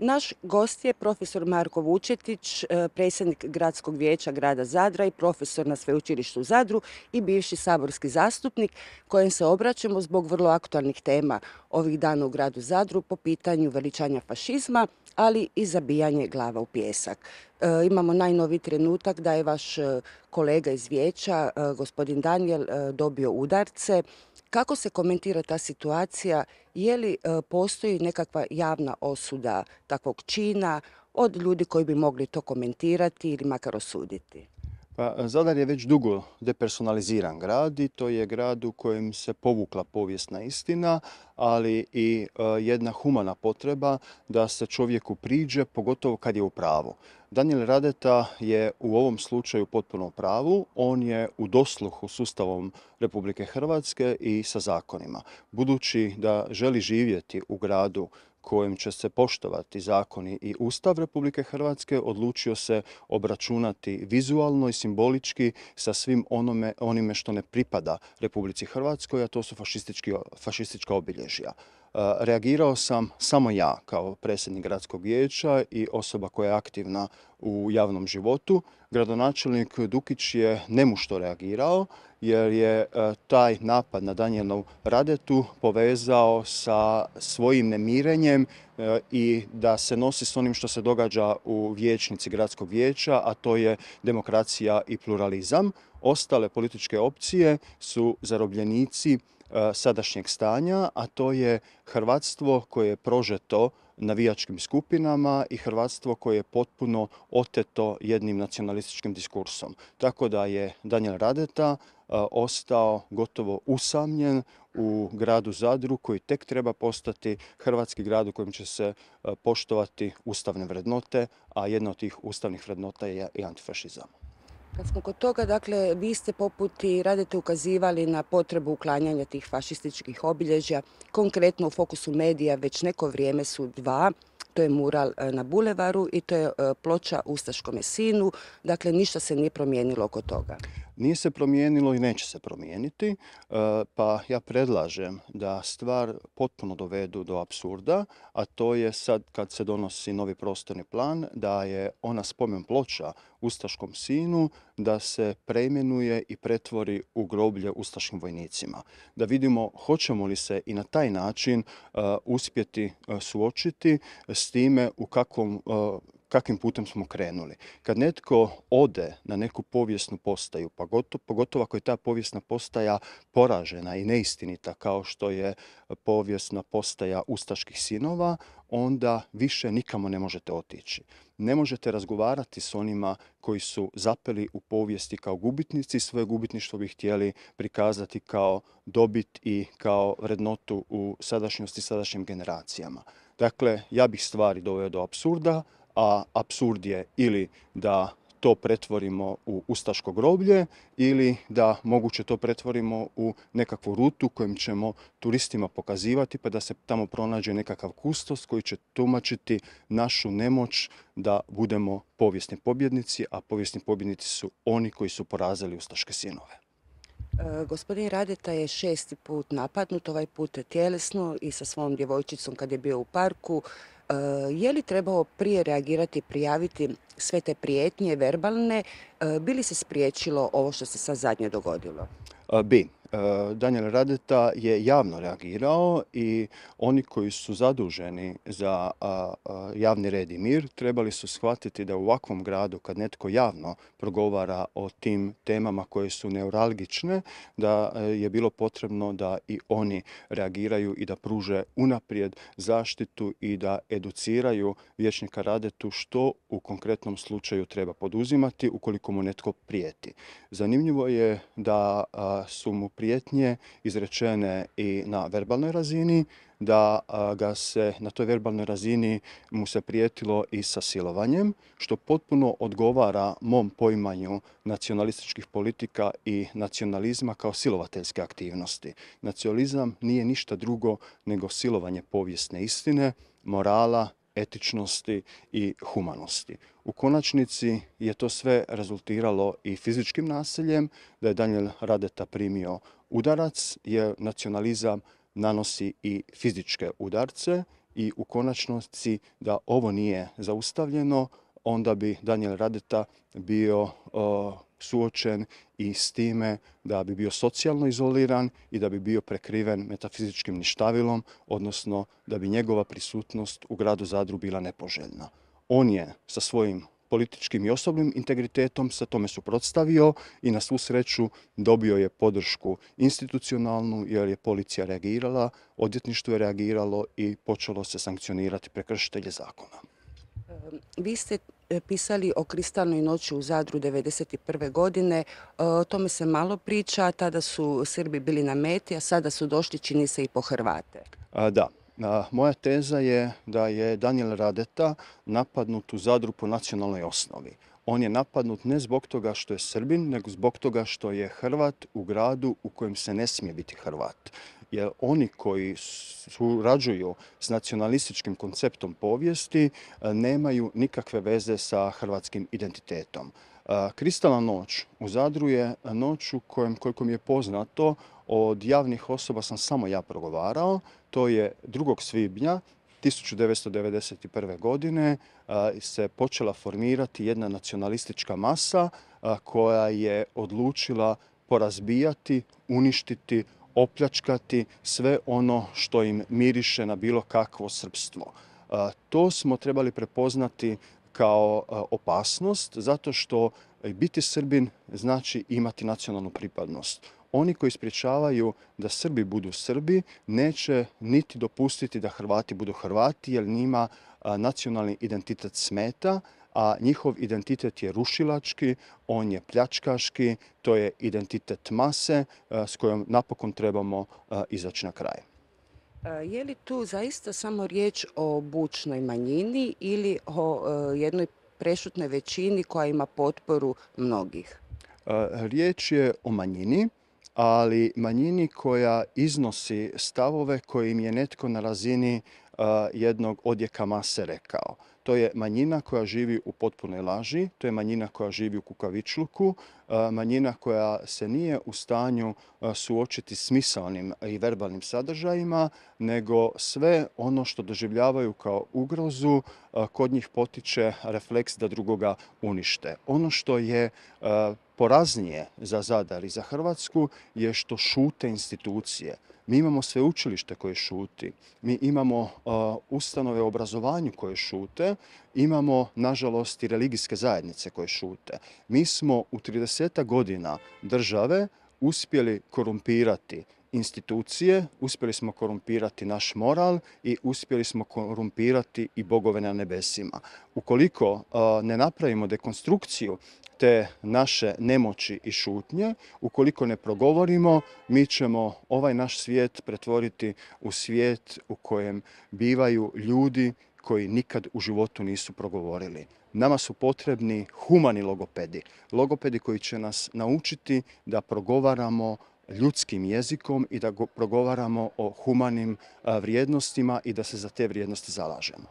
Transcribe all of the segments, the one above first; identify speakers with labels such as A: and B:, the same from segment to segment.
A: Naš gost je profesor Marko Vučetić, e, predsjednik Gradskog vijeća grada Zadra i profesor na sveučilištu Zadru i bivši saborski zastupnik kojem se obraćamo zbog vrlo aktualnih tema ovih dana u gradu Zadru po pitanju veličanja fašizma, ali i zabijanje glava u pjesak. E, imamo najnovi trenutak da je vaš e, kolega iz vijeća, gospodin Daniel, dobio udarce kako se komentira ta situacija? Je li e, postoji nekakva javna osuda takvog čina od ljudi koji bi mogli to komentirati ili makar osuditi?
B: Pa e, Zadar je već dugo depersonaliziran grad i to je grad u kojem se povukla povijesna istina, ali i e, jedna humana potreba da se čovjeku priđe, pogotovo kad je u pravu. Daniel Radeta je u ovom slučaju potpuno u pravu. On je u dosluhu sustavom Republike Hrvatske i sa zakonima. Budući da želi živjeti u gradu kojim će se poštovati zakoni i Ustav Republike Hrvatske odlučio se obračunati vizualno i simbolički sa svim onome, onime što ne pripada Republici Hrvatskoj, a to su fašistička obilježja. Reagirao sam samo ja kao predsjednik gradskog vijeća i osoba koja je aktivna u javnom životu. Gradonačelnik Dukić je nemušto reagirao jer je taj napad na Danijelovu radetu povezao sa svojim nemirenjem i da se nosi s onim što se događa u vijećnici gradskog vijeća, a to je demokracija i pluralizam. Ostale političke opcije su zarobljenici E, sadašnjeg stanja, a to je hrvatstvo koje je prožeto navijačkim skupinama i hrvatstvo koje je potpuno oteto jednim nacionalističkim diskursom. Tako da je Daniel Radeta e, ostao gotovo usamljen u gradu Zadru koji tek treba postati hrvatski grad u kojem će se e, poštovati ustavne vrednote, a jedna od tih ustavnih vrednota je i antifašizam.
A: Kad smo kod toga, dakle, vi ste poput i radite ukazivali na potrebu uklanjanja tih fašističkih obilježja. Konkretno u fokusu medija već neko vrijeme su dva, to je mural e, na Bulevaru i to je e, ploča ustaškome Sinu. Dakle, ništa se nije promijenilo oko toga
B: nije se promijenilo i neće se promijeniti, e, pa ja predlažem da stvar potpuno dovedu do apsurda, a to je sad kad se donosi novi prostorni plan, da je ona spomen ploča Ustaškom sinu, da se preimenuje i pretvori u groblje Ustaškim vojnicima. Da vidimo hoćemo li se i na taj način e, uspjeti e, suočiti s time u kakvom kakvim putem smo krenuli. Kad netko ode na neku povijesnu postaju, pogotovo ako je ta povijesna postaja poražena i neistinita kao što je povijesna postaja Ustaških sinova, onda više nikamo ne možete otići. Ne možete razgovarati s onima koji su zapeli u povijesti kao gubitnici, svoje gubitništvo bi htjeli prikazati kao dobit i kao vrednotu u sadašnjosti sadašnjim generacijama. Dakle, ja bih stvari doveo do absurda, a absurd je ili da to pretvorimo u ustaško groblje ili da moguće to pretvorimo u nekakvu rutu kojim ćemo turistima pokazivati pa da se tamo pronađe nekakav kustos koji će tumačiti našu nemoć da budemo povijesni pobjednici, a povijesni pobjednici su oni koji su porazili ustaške sinove.
A: E, gospodin Radeta je šesti put napadnut, ovaj put tjelesno i sa svom djevojčicom kad je bio u parku. Eh, je li trebao prije reagirati, prijaviti sve te prijetnje verbalne, eh, bi li se spriječilo ovo što
B: se sad zadnje dogodilo? Eh, bi. E, Daniel Radeta je javno reagirao i oni koji su zaduženi za javni red i mir trebali su shvatiti da u ovakvom gradu kad netko javno progovara o tim temama koje su neuralgične, da e, je bilo potrebno da i oni reagiraju i da pruže unaprijed zaštitu i da educiraju vječnika Radetu što u konkretnom slučaju treba poduzimati ukoliko mu netko prijeti. Zanimljivo je da su mu prijetnje izrečene i na verbalnoj razini, da ga se na toj verbalnoj razini mu se prijetilo i sa silovanjem, što potpuno odgovara mom poimanju nacionalističkih politika i nacionalizma kao silovateljske aktivnosti. Nacionalizam nije ništa drugo nego silovanje povijesne istine, morala, etičnosti i humanosti. U konačnici je to sve rezultiralo i fizičkim nasiljem, da je Daniel Radeta primio udarac, jer nacionalizam nanosi i fizičke udarce i u konačnici da ovo nije zaustavljeno, onda bi Daniel Radeta bio suočen i s time da bi bio socijalno izoliran i da bi bio prekriven metafizičkim ništavilom, odnosno da bi njegova prisutnost u gradu Zadru bila nepoželjna. On je sa svojim političkim i osobnim integritetom se tome suprotstavio i na svu sreću dobio je podršku institucionalnu jer je policija reagirala, odjetništvo je reagiralo i počelo se sankcionirati prekršitelje zakona.
A: Vi ste pisali o kristalnoj noći u Zadru 1991. godine. E, o tome se malo priča, tada su Srbi bili na meti, a sada su došli čini se i po Hrvate.
B: da, moja teza je da je Daniel Radeta napadnut u Zadru po nacionalnoj osnovi. On je napadnut ne zbog toga što je Srbin, nego zbog toga što je Hrvat u gradu u kojem se ne smije biti Hrvat jer oni koji surađuju s nacionalističkim konceptom povijesti e, nemaju nikakve veze sa hrvatskim identitetom. E, Kristalna noć u Zadru je noć u kojem, koliko mi je poznato, od javnih osoba sam samo ja progovarao. To je 2. svibnja 1991. godine e, se počela formirati jedna nacionalistička masa koja je odlučila porazbijati, uništiti opljačkati sve ono što im miriše na bilo kakvo srpstvo. To smo trebali prepoznati kao opasnost zato što biti Srbin znači imati nacionalnu pripadnost. Oni koji spriječavaju da Srbi budu Srbi neće niti dopustiti da Hrvati budu Hrvati jer njima nacionalni identitet smeta a njihov identitet je rušilački, on je pljačkaški, to je identitet mase e, s kojom napokon trebamo e, izaći na kraj.
A: E, je li tu zaista samo riječ o bučnoj manjini ili o
B: jednoj prešutnoj većini koja ima potporu mnogih? Riječ je o manjini, ali manjini koja iznosi stavove im je netko na razini jednog odjeka mase rekao to je manjina koja živi u potpunoj laži, to je manjina koja živi u kukavičluku, e, manjina koja se nije u stanju e, suočiti smisalnim i verbalnim sadržajima, nego sve ono što doživljavaju kao ugrozu e, kod njih potiče refleks da drugoga unište. Ono što je poraznije za Zadar i za Hrvatsku je što šute institucije. Mi imamo učilište koje šuti, mi imamo ustanove u obrazovanju koje šute, imamo, nažalost, i religijske zajednice koje šute. Mi smo u 30 godina države uspjeli korumpirati institucije, uspjeli smo korumpirati naš moral i uspjeli smo korumpirati i bogove na nebesima. Ukoliko uh, ne napravimo dekonstrukciju te naše nemoći i šutnje, ukoliko ne progovorimo, mi ćemo ovaj naš svijet pretvoriti u svijet u kojem bivaju ljudi koji nikad u životu nisu progovorili. Nama su potrebni humani logopedi. Logopedi koji će nas naučiti da progovaramo ljudskim jezikom i da progovaramo o humanim vrijednostima i da se za te vrijednosti zalažemo.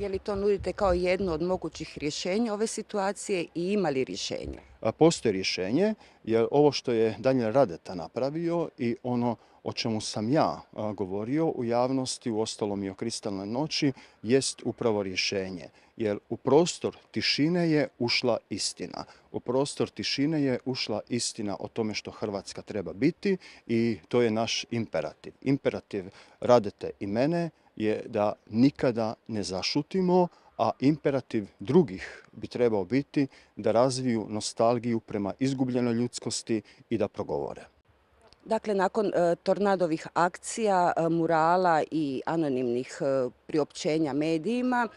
A: Je li to nudite kao jedno od mogućih rješenja ove situacije i ima li rješenje?
B: Postoji rješenje jer ovo što je Daniel Radeta napravio i ono o čemu sam ja govorio u javnosti, u ostalom i o kristalnoj noći, jest upravo rješenje. Jer u prostor tišine je ušla istina. U prostor tišine je ušla istina o tome što Hrvatska treba biti i to je naš imperativ. Imperativ radete i mene, je da nikada ne zašutimo, a imperativ drugih bi trebao biti da razviju nostalgiju prema izgubljenoj ljudskosti i da progovore.
A: Dakle, nakon e, tornadovih akcija, e, murala i anonimnih e, priopćenja medijima,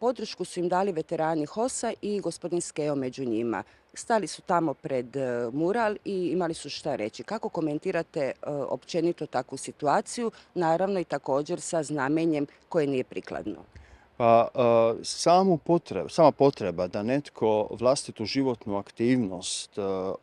A: podršku su im dali veterani HOSA i gospodin Skeo među njima. Stali su tamo pred e, mural i imali su šta reći. Kako komentirate e, općenito takvu situaciju, naravno i također sa znamenjem koje nije prikladno?
B: Pa e, sama potreba da netko vlastitu životnu aktivnost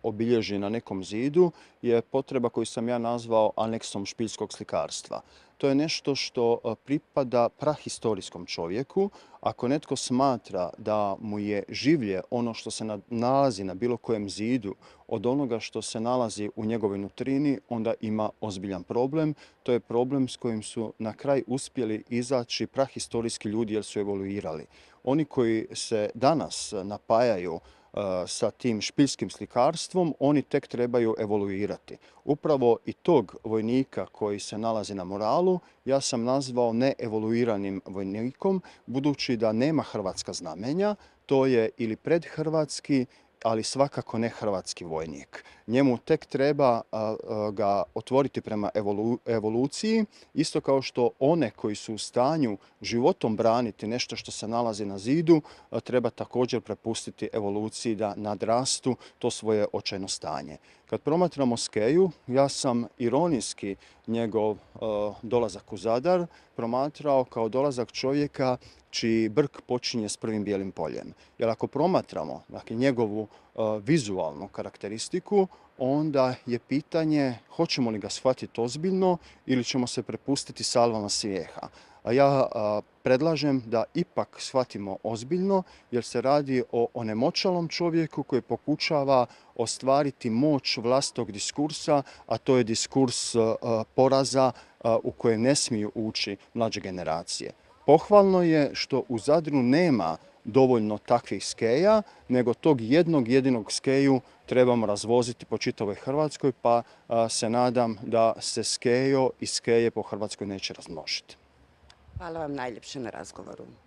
B: obilježi na nekom zidu je potreba koju sam ja nazvao aneksom špilskog slikarstva to je nešto što e, pripada prahistorijskom čovjeku. Ako netko smatra da mu je življe ono što se nalazi na bilo kojem zidu od onoga što se nalazi u njegovoj nutrini, onda ima ozbiljan problem. To je problem s kojim su na kraj uspjeli izaći prahistorijski ljudi jer su evoluirali. Oni koji se danas napajaju sa tim špilskim slikarstvom, oni tek trebaju evoluirati. Upravo i tog vojnika koji se nalazi na moralu, ja sam nazvao neevoluiranim vojnikom, budući da nema hrvatska znamenja, to je ili predhrvatski ali svakako ne hrvatski vojnik. Njemu tek treba ga otvoriti prema evoluciji, isto kao što one koji su u stanju životom braniti nešto što se nalazi na zidu, treba također prepustiti evoluciji da nadrastu to svoje očajno stanje. Kad promatramo Skeju, ja sam ironijski njegov dolazak u Zadar promatrao kao dolazak čovjeka čiji znači, brk počinje s prvim bijelim poljem. Jer ako promatramo dakle, njegovu uh, vizualnu karakteristiku, onda je pitanje hoćemo li ga shvatiti ozbiljno ili ćemo se prepustiti salvama svijeha. A ja uh, predlažem da ipak shvatimo ozbiljno jer se radi o onemoćalom čovjeku koji pokušava ostvariti moć vlastog diskursa, a to je diskurs uh, poraza u koje ne smiju ući mlađe generacije. Pohvalno je što u Zadru nema dovoljno takvih skeja, nego tog jednog jedinog skeju trebamo razvoziti po čitavoj Hrvatskoj, pa se nadam da se skejo i skeje po Hrvatskoj neće razmnožiti. Hvala vam najljepše na razgovoru.